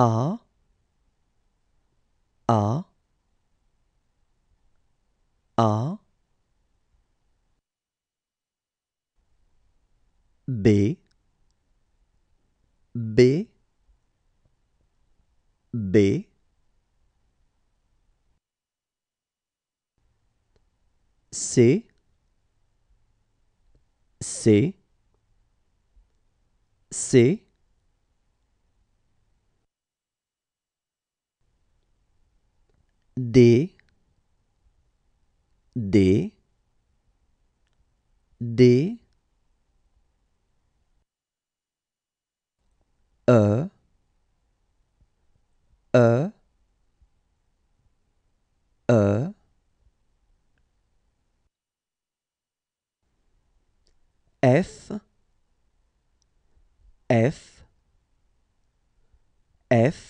are D D D E E E F F F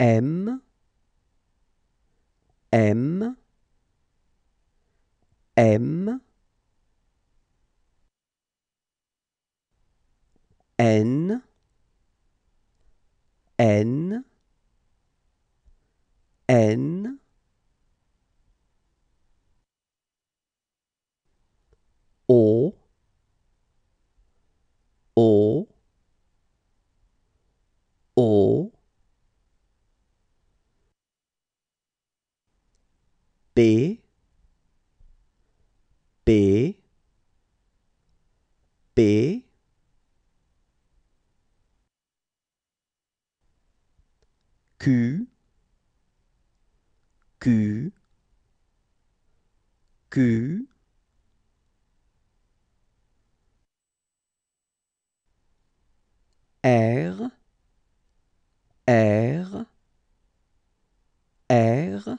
M, M, M, N, N, N, B B B Q Q Q R R R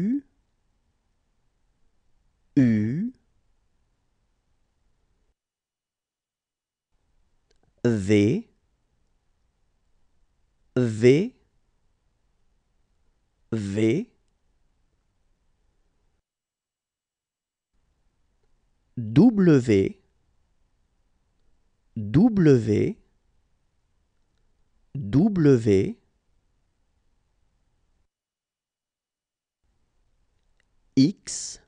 V V V W W W X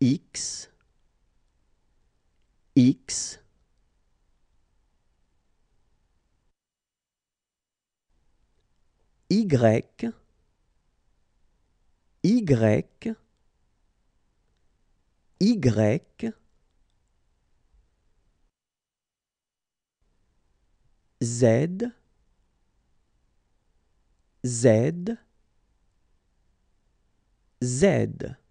X X Y, Y, Y, Z, Z, Z.